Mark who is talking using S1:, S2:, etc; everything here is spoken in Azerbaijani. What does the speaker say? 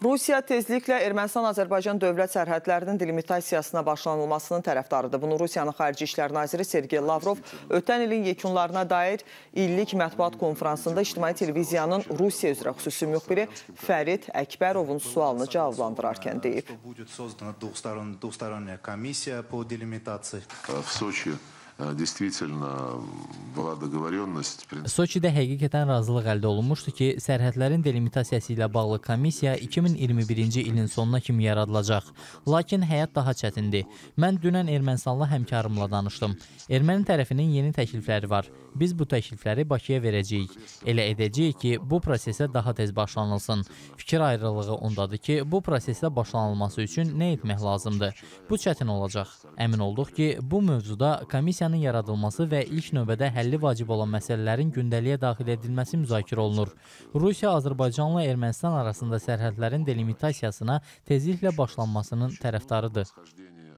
S1: Rusiya tezliklə Ermənistan-Azərbaycan dövlət sərhədlərinin delimitasiyasına başlanılmasının tərəfdarıdır. Bunu Rusiyanın Xarici İşlər Naziri Sergey Lavrov ötən ilin yekunlarına dair illik mətbuat konfransında İctimai Televiziyanın Rusiya üzrə xüsusi müxbiri Fərid Əkbərovun sualını cavablandırarkən deyib. Будет
S2: создана двухсторонняя
S1: комиссия по делимитации.
S2: В Сочи
S3: Soçidə həqiqətən razılıq əldə olunmuşdu ki, sərhədlərin delimitasiyası ilə bağlı komissiya 2021-ci ilin sonuna kimi yaradılacaq. Lakin həyat daha çətindir. Mən dünən Ermənistanla həmkarımla danışdım. Erməni tərəfinin yeni təklifləri var. Biz bu təklifləri Bakıya verəcəyik. Elə edəcəyik ki, bu prosesə daha tez başlanılsın. Fikir ayrılığı ondadır ki, bu prosesdə başlanılması üçün nə etmək lazımdır? Bu çətin olacaq. Əmin olduq ki, bu mövzuda komissiya strategiyanın yaradılması və ilk növbədə həlli vacib olan məsələlərin gündəliyə daxil edilməsi müzakirə olunur. Rusiya Azərbaycanla Ermənistan arasında sərhədlərin delimitasiyasına tezliklə başlanmasının tərəfdarıdır.